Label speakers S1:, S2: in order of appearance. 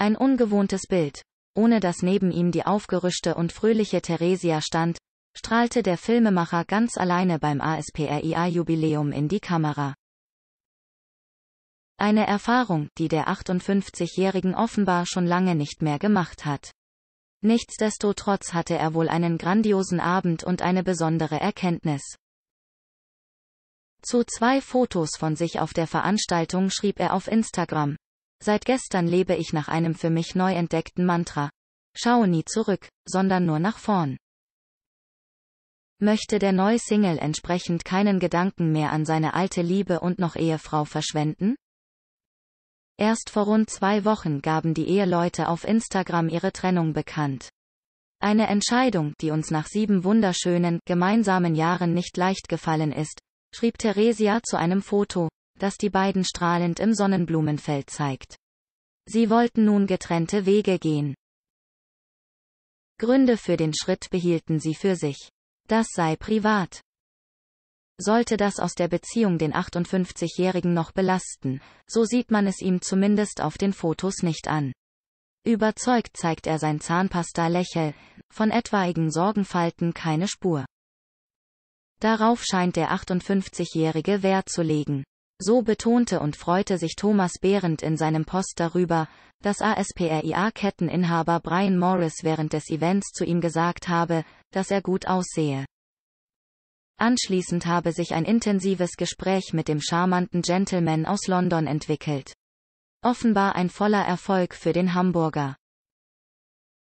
S1: Ein ungewohntes Bild. Ohne dass neben ihm die aufgerüschte und fröhliche Theresia stand, strahlte der Filmemacher ganz alleine beim ASPRIA-Jubiläum e in die Kamera. Eine Erfahrung, die der 58-Jährigen offenbar schon lange nicht mehr gemacht hat. Nichtsdestotrotz hatte er wohl einen grandiosen Abend und eine besondere Erkenntnis. Zu zwei Fotos von sich auf der Veranstaltung schrieb er auf Instagram, Seit gestern lebe ich nach einem für mich neu entdeckten Mantra. Schaue nie zurück, sondern nur nach vorn. Möchte der neue Single entsprechend keinen Gedanken mehr an seine alte Liebe und noch Ehefrau verschwenden? Erst vor rund zwei Wochen gaben die Eheleute auf Instagram ihre Trennung bekannt. Eine Entscheidung, die uns nach sieben wunderschönen, gemeinsamen Jahren nicht leicht gefallen ist, schrieb Theresia zu einem Foto, das die beiden strahlend im Sonnenblumenfeld zeigt. Sie wollten nun getrennte Wege gehen. Gründe für den Schritt behielten sie für sich. Das sei privat. Sollte das aus der Beziehung den 58-Jährigen noch belasten, so sieht man es ihm zumindest auf den Fotos nicht an. Überzeugt zeigt er sein Zahnpasta-Lächeln, von etwaigen Sorgenfalten keine Spur. Darauf scheint der 58-Jährige Wert zu legen. So betonte und freute sich Thomas Behrendt in seinem Post darüber, dass ASPRIA-Ketteninhaber Brian Morris während des Events zu ihm gesagt habe, dass er gut aussehe. Anschließend habe sich ein intensives Gespräch mit dem charmanten Gentleman aus London entwickelt. Offenbar ein voller Erfolg für den Hamburger.